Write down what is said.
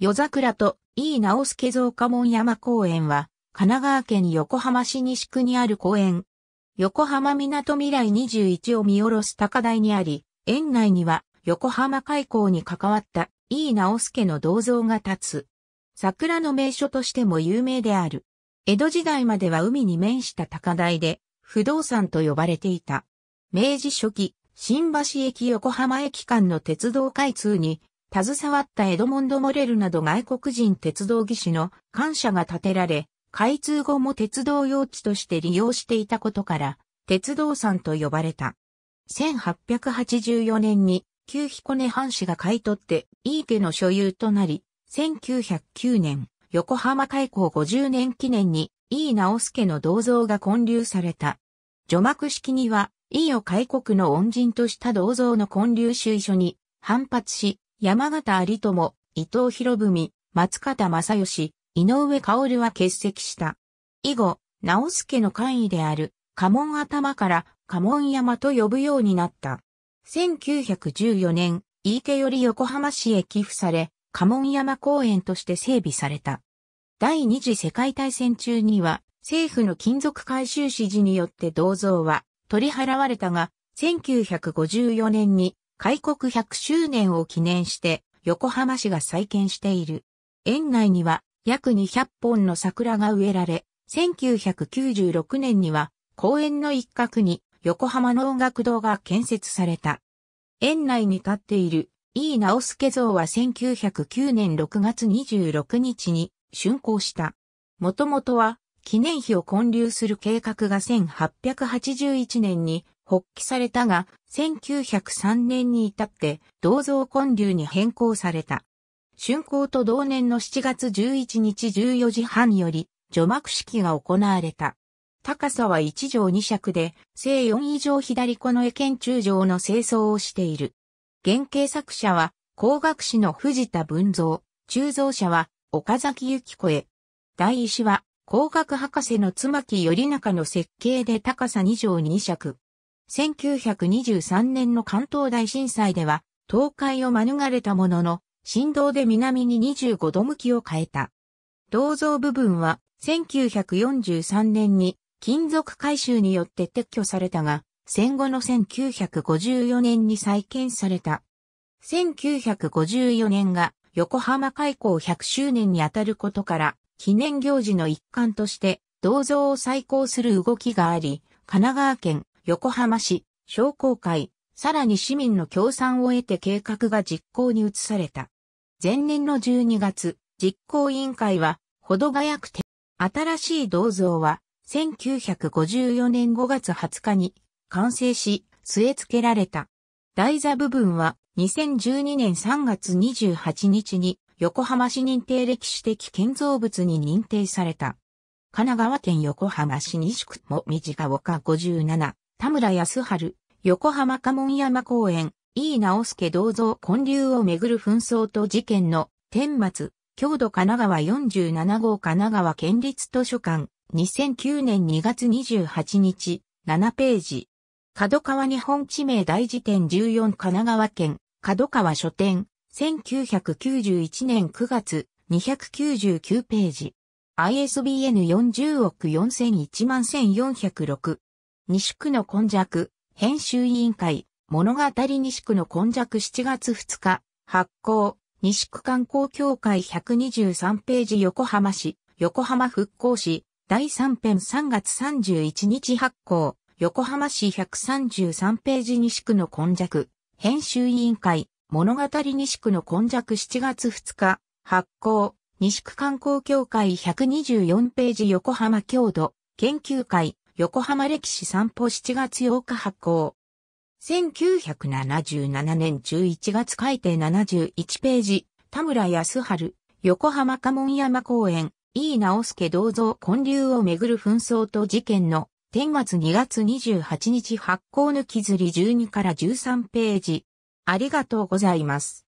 夜桜と井伊直輔造家門山公園は、神奈川県横浜市西区にある公園。横浜港未来21を見下ろす高台にあり、園内には横浜開港に関わった井伊直輔の銅像が立つ。桜の名所としても有名である。江戸時代までは海に面した高台で、不動産と呼ばれていた。明治初期、新橋駅横浜駅間の鉄道開通に携わったエドモンド・モレルなど外国人鉄道技師の感謝が建てられ、開通後も鉄道用地として利用していたことから、鉄道山と呼ばれた。1884年に旧彦根藩士が買い取って井い家の所有となり、1909年、横浜開港50年記念に井い直助の銅像が建立された。除幕式には、井いを開国の恩人とした銅像の建立主意書に反発し、山形有友、伊藤博文、松方正義、井上薫は欠席した。以後、直助の官位である、家紋頭から家紋山と呼ぶようになった。1914年、飯家より横浜市へ寄付され、家紋山公園として整備された。第二次世界大戦中には、政府の金属回収指示によって銅像は取り払われたが、1954年に開国100周年を記念して横浜市が再建している。園内には約200本の桜が植えられ、1996年には公園の一角に横浜の音楽堂が建設された。園内に立っている E 直輔像は1909年6月26日に竣工した。もともとは記念碑を建立する計画が1881年に発起されたが、1903年に至って銅像建立に変更された。春工と同年の7月11日14時半より、除幕式が行われた。高さは1畳2尺で、正4以上左この絵県中上の清掃をしている。原型作者は、工学士の藤田文蔵、鋳造者は、岡崎幸子へ。第一は、工学博士の妻木頼中の設計で高さ2畳2尺。1923年の関東大震災では、倒壊を免れたものの、振動で南に25度向きを変えた。銅像部分は、1943年に金属回収によって撤去されたが、戦後の1954年に再建された。1954年が横浜開港100周年にあたることから、記念行事の一環として銅像を再興する動きがあり、神奈川県横浜市、商工会、さらに市民の協賛を得て計画が実行に移された。前年の12月、実行委員会は、ほどがやくて、新しい銅像は、1954年5月20日に完成し、据え付けられた。台座部分は2012年3月28日に横浜市認定歴史的建造物に認定された。神奈川県横浜市西区も短岡57田村康春、横浜家門山公園、井伊直介銅像建立をめぐる紛争と事件の、天末、郷土神奈川47号神奈川県立図書館、2009年2月28日、7ページ。角川日本地名大辞典14神奈川県、角川書店、1991年9月、299ページ。ISBN40 億4001万1406。西区の根弱、編集委員会、物語西区の根弱7月2日、発行、西区観光協会123ページ横浜市、横浜復興市、第3編3月31日発行、横浜市133ページ西区の根弱、編集委員会、物語西区の根弱7月2日、発行、西区観光協会124ページ横浜郷土、研究会、横浜歴史散歩7月8日発行。1977年11月改定71ページ、田村康春、横浜家門山公園、井伊直介銅像建立をめぐる紛争と事件の、天月2月28日発行抜きずり12から13ページ。ありがとうございます。